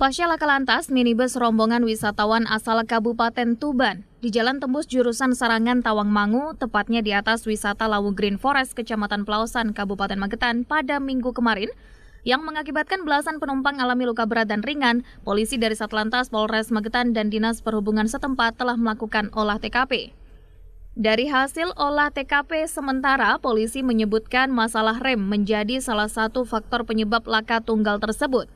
Pasca laka lantas, minibus rombongan wisatawan asal Kabupaten Tuban di Jalan Tembus jurusan Sarangan Tawangmangu, tepatnya di atas wisata Lawu Green Forest, Kecamatan Pelausan, Kabupaten Magetan pada minggu kemarin, yang mengakibatkan belasan penumpang alami luka berat dan ringan, polisi dari Satlantas Polres Magetan dan Dinas Perhubungan setempat telah melakukan olah TKP. Dari hasil olah TKP sementara, polisi menyebutkan masalah rem menjadi salah satu faktor penyebab laka tunggal tersebut.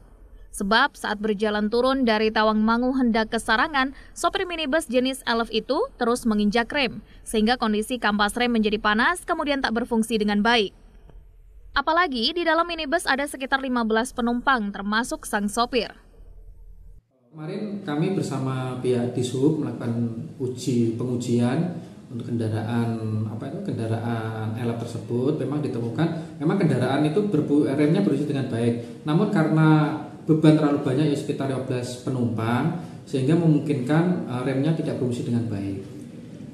Sebab saat berjalan turun dari Tawangmangu hendak ke Sarangan, sopir minibus jenis Elf itu terus menginjak rem, sehingga kondisi kampas rem menjadi panas kemudian tak berfungsi dengan baik. Apalagi di dalam minibus ada sekitar 15 penumpang termasuk sang sopir. Kemarin kami bersama pihak Dishub melakukan uji pengujian untuk kendaraan apa itu kendaraan elap tersebut memang ditemukan memang kendaraan itu berbu, remnya berfungsi dengan baik. Namun karena beban terlalu banyak ya sekitar 12 penumpang sehingga memungkinkan uh, remnya tidak berfungsi dengan baik.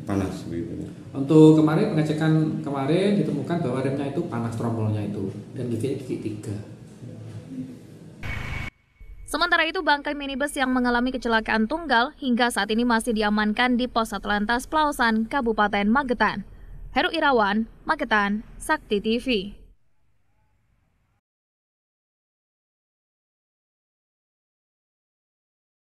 Panas begitu. Ya? Untuk kemarin pengecekan kemarin ditemukan bahwa remnya itu panas trombolnya itu dan giginya gigi tiga. Sementara itu bangkai minibus yang mengalami kecelakaan tunggal hingga saat ini masih diamankan di Pos Atlantas pelawasan Kabupaten Magetan. Heru Irawan, Magetan, Sakti TV.